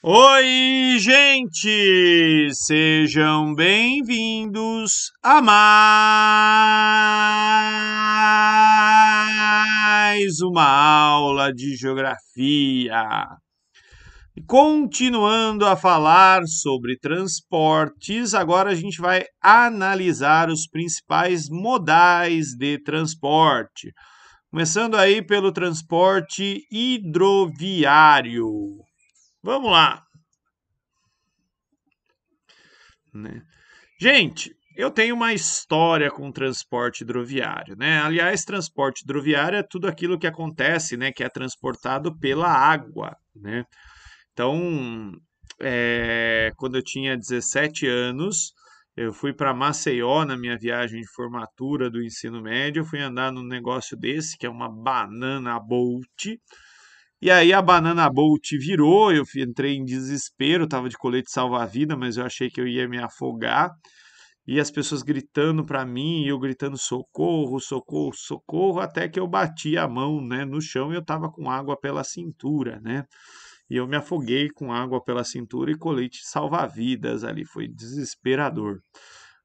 Oi, gente! Sejam bem-vindos a mais uma aula de geografia. Continuando a falar sobre transportes, agora a gente vai analisar os principais modais de transporte. Começando aí pelo transporte hidroviário. Vamos lá. Né? Gente, eu tenho uma história com transporte hidroviário, né? Aliás, transporte hidroviário é tudo aquilo que acontece, né? Que é transportado pela água, né? Então, é, quando eu tinha 17 anos, eu fui para Maceió na minha viagem de formatura do ensino médio. Eu fui andar num negócio desse, que é uma banana bolt, e aí a banana boat virou, eu entrei em desespero, tava de colete salva-vida, mas eu achei que eu ia me afogar. E as pessoas gritando para mim, e eu gritando socorro, socorro, socorro, até que eu bati a mão, né, no chão e eu tava com água pela cintura, né? E eu me afoguei com água pela cintura e colete salva-vidas ali, foi desesperador.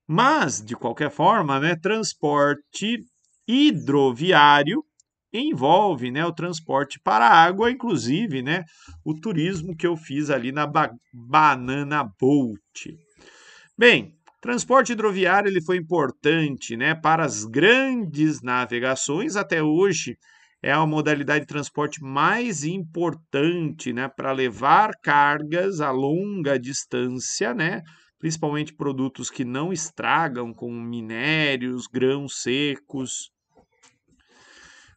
Mas, de qualquer forma, né, transporte hidroviário envolve né, o transporte para a água, inclusive né, o turismo que eu fiz ali na ba Banana Boat. Bem, transporte hidroviário ele foi importante né, para as grandes navegações até hoje. É a modalidade de transporte mais importante né, para levar cargas a longa distância, né, principalmente produtos que não estragam, como minérios, grãos secos,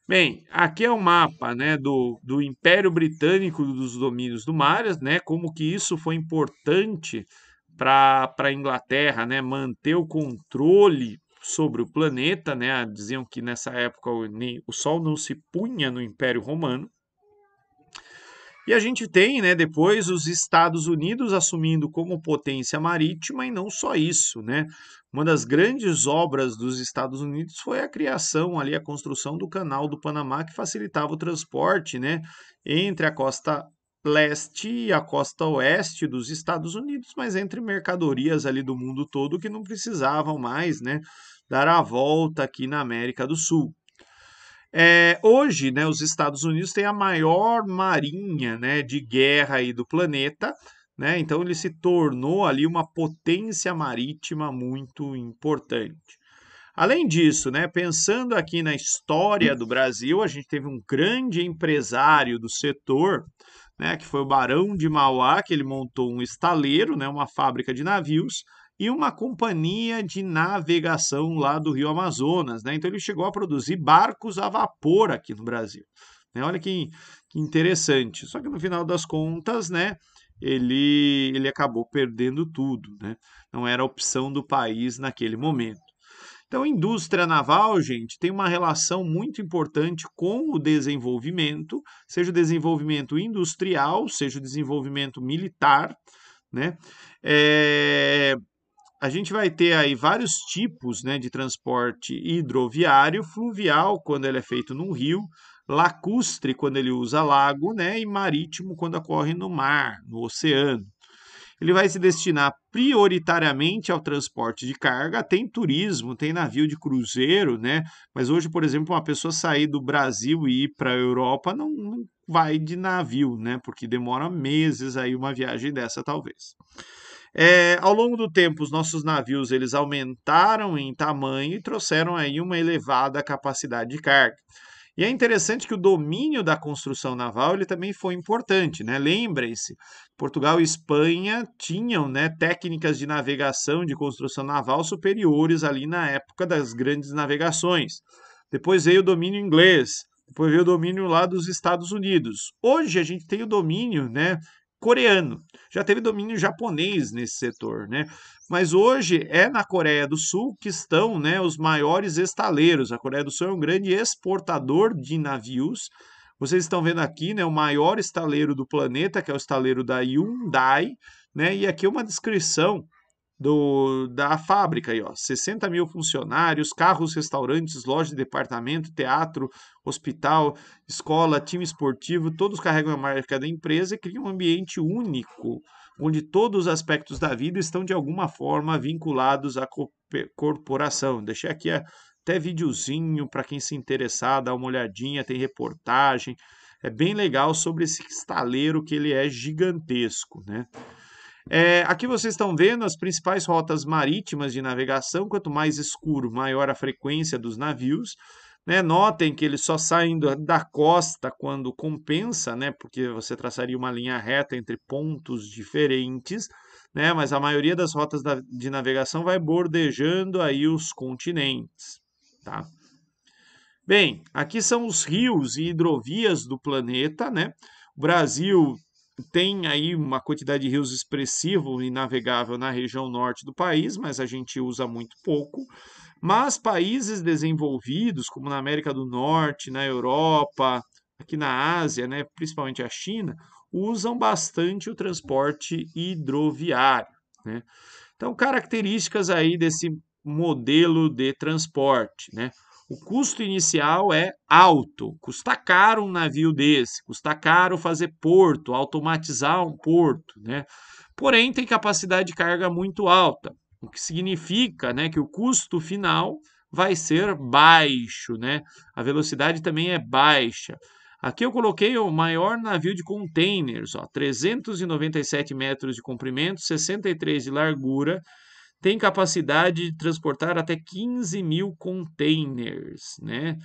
Bem, aqui é o um mapa né, do, do Império Britânico dos domínios do mar, né, como que isso foi importante para a Inglaterra né, manter o controle sobre o planeta. Né, diziam que nessa época o, o Sol não se punha no Império Romano. E a gente tem, né, depois os Estados Unidos assumindo como potência marítima e não só isso, né? Uma das grandes obras dos Estados Unidos foi a criação ali a construção do Canal do Panamá que facilitava o transporte, né, entre a costa leste e a costa oeste dos Estados Unidos, mas entre mercadorias ali do mundo todo que não precisavam mais, né, dar a volta aqui na América do Sul. É, hoje, né, os Estados Unidos têm a maior marinha né, de guerra aí do planeta, né? Então ele se tornou ali uma potência marítima muito importante. Além disso, né, pensando aqui na história do Brasil, a gente teve um grande empresário do setor, né, que foi o Barão de Mauá, que ele montou um estaleiro, né, uma fábrica de navios, e uma companhia de navegação lá do Rio Amazonas. Né? Então ele chegou a produzir barcos a vapor aqui no Brasil. Né? Olha que, que interessante. Só que no final das contas, né? Ele, ele acabou perdendo tudo, né? Não era a opção do país naquele momento. Então, a indústria naval, gente, tem uma relação muito importante com o desenvolvimento, seja o desenvolvimento industrial, seja o desenvolvimento militar, né? É, a gente vai ter aí vários tipos né, de transporte hidroviário, fluvial, quando ele é feito num rio, lacustre, quando ele usa lago, né, e marítimo, quando ocorre no mar, no oceano. Ele vai se destinar prioritariamente ao transporte de carga, tem turismo, tem navio de cruzeiro, né? Mas hoje, por exemplo, uma pessoa sair do Brasil e ir para a Europa não, não vai de navio, né? Porque demora meses aí uma viagem dessa, talvez. É, ao longo do tempo, os nossos navios eles aumentaram em tamanho e trouxeram aí uma elevada capacidade de carga. E é interessante que o domínio da construção naval ele também foi importante, né? Lembrem-se, Portugal e Espanha tinham né, técnicas de navegação, de construção naval superiores ali na época das grandes navegações. Depois veio o domínio inglês, depois veio o domínio lá dos Estados Unidos. Hoje a gente tem o domínio né, coreano. Já teve domínio japonês nesse setor, né? Mas hoje é na Coreia do Sul que estão né, os maiores estaleiros. A Coreia do Sul é um grande exportador de navios. Vocês estão vendo aqui né, o maior estaleiro do planeta, que é o estaleiro da Hyundai, né? E aqui é uma descrição do, da fábrica aí, ó, 60 mil funcionários, carros, restaurantes, loja de departamento, teatro, hospital, escola, time esportivo, todos carregam a marca da empresa e criam um ambiente único, onde todos os aspectos da vida estão de alguma forma vinculados à co corporação. Deixei aqui é, até videozinho para quem se interessar, dar uma olhadinha, tem reportagem. É bem legal sobre esse estaleiro que ele é gigantesco, né? É, aqui vocês estão vendo as principais rotas marítimas de navegação. Quanto mais escuro, maior a frequência dos navios. Né? Notem que eles só saem da costa quando compensa, né? porque você traçaria uma linha reta entre pontos diferentes. Né? Mas a maioria das rotas da, de navegação vai bordejando aí os continentes. Tá? Bem, aqui são os rios e hidrovias do planeta, né? O Brasil tem aí uma quantidade de rios expressivo e navegável na região norte do país, mas a gente usa muito pouco. Mas países desenvolvidos, como na América do Norte, na Europa, aqui na Ásia, né, principalmente a China, usam bastante o transporte hidroviário. Né? Então, características aí desse modelo de transporte. Né? O custo inicial é alto, custa caro um navio desse, custa caro fazer porto, automatizar um porto, né? Porém, tem capacidade de carga muito alta, o que significa né, que o custo final vai ser baixo, né? A velocidade também é baixa. Aqui eu coloquei o maior navio de containers, ó, 397 metros de comprimento, 63 de largura, tem capacidade de transportar até 15 mil containers, né?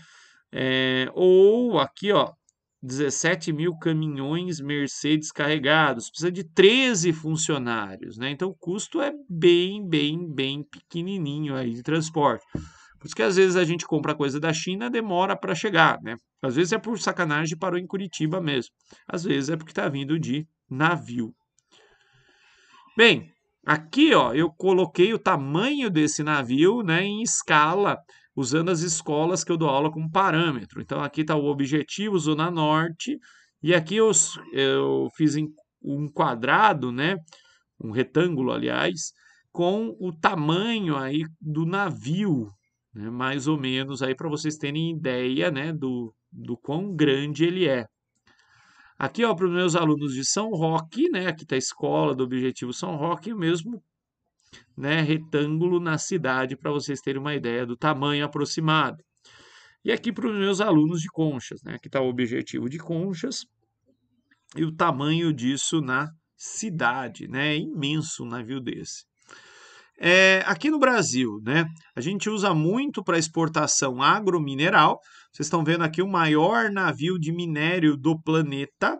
É, ou aqui, ó, 17 mil caminhões Mercedes carregados, precisa de 13 funcionários, né? Então o custo é bem, bem, bem pequenininho aí de transporte. Por isso que às vezes a gente compra coisa da China, demora para chegar, né? Às vezes é por sacanagem parou em Curitiba mesmo. Às vezes é porque está vindo de navio. Bem, Aqui, ó, eu coloquei o tamanho desse navio né, em escala, usando as escolas que eu dou aula como parâmetro. Então, aqui está o objetivo, zona norte, e aqui eu, eu fiz um quadrado, né, um retângulo, aliás, com o tamanho aí do navio, né, mais ou menos, aí para vocês terem ideia né, do, do quão grande ele é. Aqui, ó, para os meus alunos de São Roque, né? Aqui está a escola do Objetivo São Roque, o mesmo né, retângulo na cidade, para vocês terem uma ideia do tamanho aproximado. E aqui para os meus alunos de conchas, né? Aqui está o objetivo de conchas e o tamanho disso na cidade, né? É imenso um navio desse. É, aqui no Brasil, né, a gente usa muito para exportação agromineral. Vocês estão vendo aqui o maior navio de minério do planeta,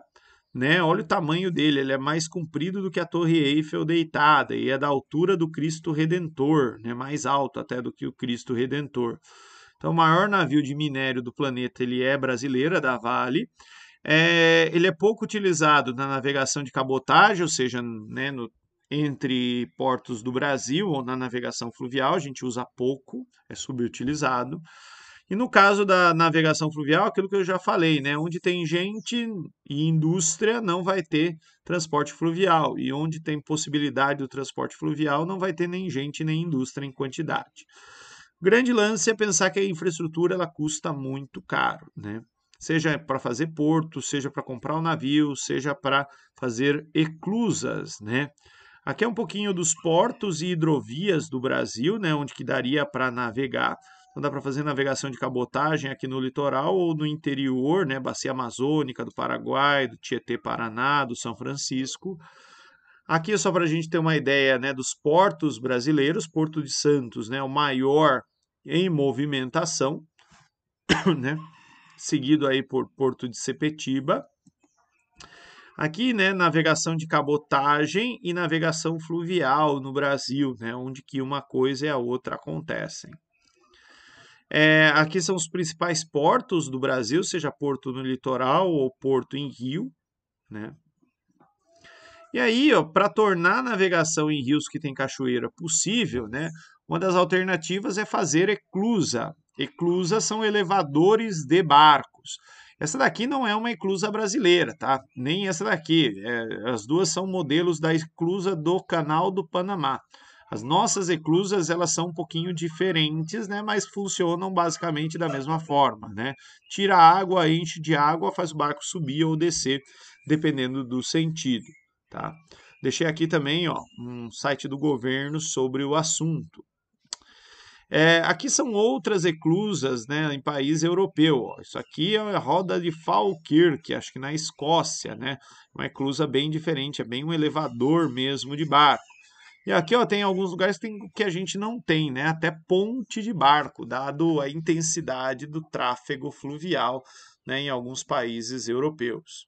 né? Olha o tamanho dele, ele é mais comprido do que a Torre Eiffel deitada e é da altura do Cristo Redentor, né? Mais alto até do que o Cristo Redentor. Então, o maior navio de minério do planeta ele é brasileira é da Vale. É, ele é pouco utilizado na navegação de cabotagem, ou seja, né, no entre portos do Brasil ou na navegação fluvial, a gente usa pouco, é subutilizado. E no caso da navegação fluvial, aquilo que eu já falei, né? Onde tem gente e indústria, não vai ter transporte fluvial. E onde tem possibilidade do transporte fluvial, não vai ter nem gente nem indústria em quantidade. O grande lance é pensar que a infraestrutura ela custa muito caro, né? Seja para fazer porto, seja para comprar um navio, seja para fazer eclusas, né? Aqui é um pouquinho dos portos e hidrovias do Brasil, né, onde que daria para navegar. Então dá para fazer navegação de cabotagem aqui no litoral ou no interior, né, bacia amazônica do Paraguai, do Tietê Paraná, do São Francisco. Aqui é só para a gente ter uma ideia, né, dos portos brasileiros, Porto de Santos, né, o maior em movimentação, né, seguido aí por Porto de Sepetiba, Aqui, né, navegação de cabotagem e navegação fluvial no Brasil, né, onde que uma coisa e a outra acontecem. É, aqui são os principais portos do Brasil, seja porto no litoral ou porto em rio, né? E aí, para tornar a navegação em rios que tem cachoeira possível, né, uma das alternativas é fazer eclusa. Eclusas são elevadores de barcos. Essa daqui não é uma eclusa brasileira, tá? Nem essa daqui. É, as duas são modelos da eclusa do Canal do Panamá. As nossas eclusas, elas são um pouquinho diferentes, né? Mas funcionam basicamente da mesma forma, né? Tira água, enche de água, faz o barco subir ou descer, dependendo do sentido, tá? Deixei aqui também, ó, um site do governo sobre o assunto. É, aqui são outras eclusas né, em país europeu. Ó. Isso aqui é a roda de Falkirk, acho que na Escócia, né? Uma eclusa bem diferente, é bem um elevador mesmo de barco. E aqui ó, tem alguns lugares que, tem, que a gente não tem, né? Até ponte de barco, dado a intensidade do tráfego fluvial né, em alguns países europeus.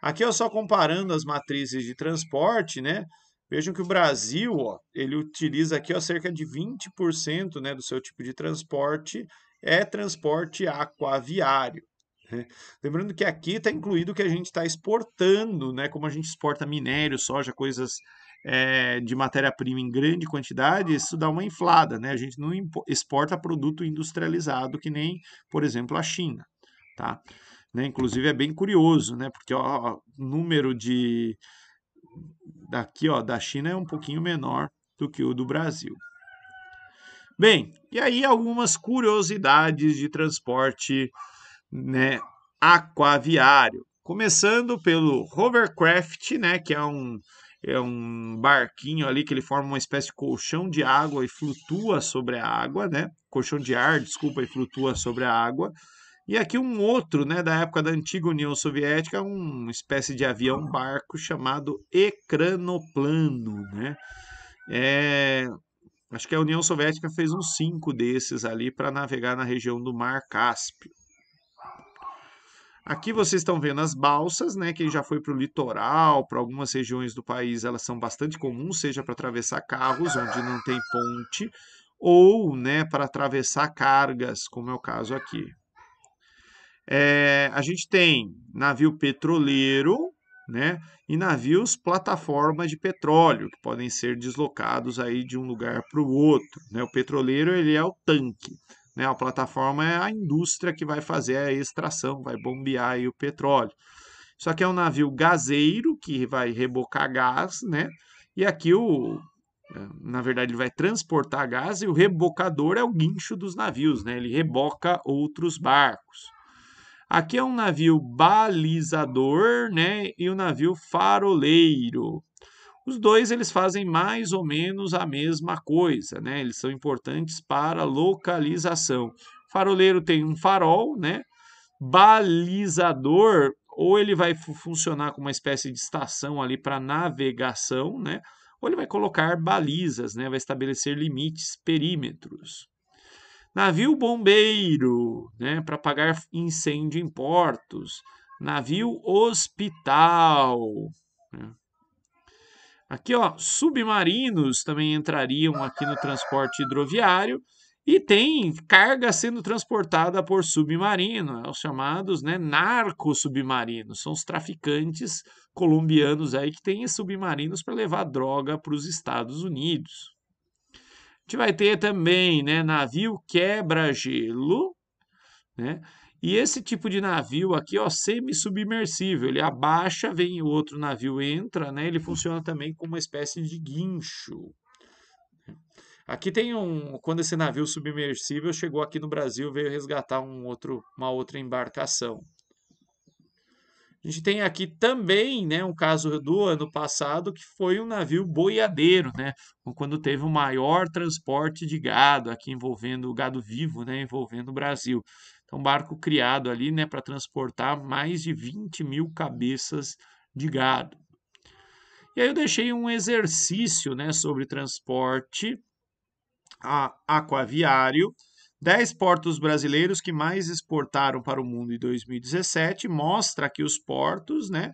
Aqui eu só comparando as matrizes de transporte, né? Vejam que o Brasil, ó, ele utiliza aqui ó, cerca de 20% né, do seu tipo de transporte é transporte aquaviário. Né? Lembrando que aqui está incluído o que a gente está exportando, né, como a gente exporta minério, soja, coisas é, de matéria-prima em grande quantidade, isso dá uma inflada. Né? A gente não exporta produto industrializado, que nem, por exemplo, a China. Tá? Né? Inclusive é bem curioso, né? porque o número de daqui, ó, da China é um pouquinho menor do que o do Brasil. Bem, e aí algumas curiosidades de transporte né, aquaviário. Começando pelo hovercraft, né, que é um, é um barquinho ali que ele forma uma espécie de colchão de água e flutua sobre a água, né? Colchão de ar, desculpa, e flutua sobre a água. E aqui um outro, né, da época da antiga União Soviética, uma espécie de avião ah. barco chamado ecranoplano, né? É, acho que a União Soviética fez uns cinco desses ali para navegar na região do Mar Cáspio. Aqui vocês estão vendo as balsas, né? Quem já foi para o litoral, para algumas regiões do país, elas são bastante comuns, seja para atravessar carros onde não tem ponte, ou né, para atravessar cargas, como é o caso aqui. É, a gente tem navio petroleiro, né? E navios plataforma de petróleo, que podem ser deslocados aí de um lugar para o outro. Né? O petroleiro ele é o tanque. Né? A plataforma é a indústria que vai fazer a extração, vai bombear aí o petróleo. Isso aqui é um navio gazeiro que vai rebocar gás, né? E aqui o é, na verdade ele vai transportar gás e o rebocador é o guincho dos navios, né? Ele reboca outros barcos. Aqui é um navio balizador, né, e o um navio faroleiro. Os dois eles fazem mais ou menos a mesma coisa, né? Eles são importantes para localização. Faroleiro tem um farol, né? Balizador ou ele vai funcionar como uma espécie de estação ali para navegação, né? Ou ele vai colocar balizas, né? Vai estabelecer limites, perímetros. Navio bombeiro, né, para apagar incêndio em portos. Navio hospital. Né. Aqui, ó, submarinos também entrariam aqui no transporte hidroviário e tem carga sendo transportada por submarino, é os chamados, né, narco-submarinos. São os traficantes colombianos aí que têm submarinos para levar droga para os Estados Unidos gente vai ter também né, navio quebra-gelo, né? E esse tipo de navio aqui, ó, semi-submersível, ele abaixa, vem outro navio entra, né? Ele funciona também como uma espécie de guincho. Aqui tem um, quando esse navio submersível chegou aqui no Brasil, veio resgatar um outro, uma outra embarcação, a gente tem aqui também né, um caso do ano passado que foi um navio boiadeiro, né, quando teve o maior transporte de gado aqui envolvendo o gado vivo, né, envolvendo o Brasil. Então, barco criado ali né, para transportar mais de 20 mil cabeças de gado. E aí eu deixei um exercício né, sobre transporte aquaviário 10 portos brasileiros que mais exportaram para o mundo em 2017 mostra que os portos, né,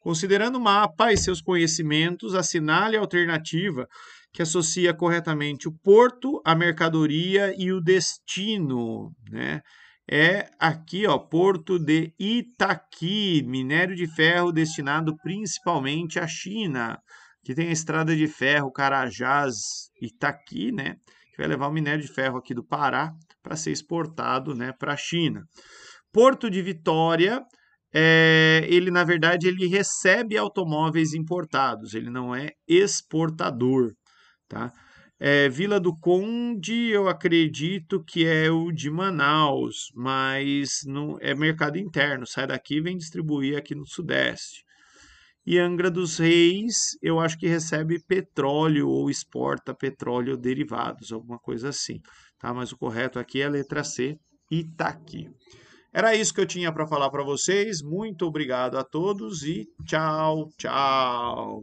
considerando o mapa e seus conhecimentos, assinale a alternativa que associa corretamente o porto, a mercadoria e o destino, né? É aqui, ó, Porto de Itaqui, minério de ferro destinado principalmente à China, que tem a estrada de ferro Carajás-Itaqui, né? Que vai levar o minério de ferro aqui do Pará para ser exportado né, para a China. Porto de Vitória, é, ele na verdade ele recebe automóveis importados, ele não é exportador, tá? É, Vila do Conde, eu acredito que é o de Manaus, mas não é mercado interno, sai daqui e vem distribuir aqui no Sudeste. E Angra dos Reis, eu acho que recebe petróleo ou exporta petróleo derivados, alguma coisa assim tá? Mas o correto aqui é a letra C, Itaqui. Era isso que eu tinha para falar para vocês. Muito obrigado a todos e tchau, tchau.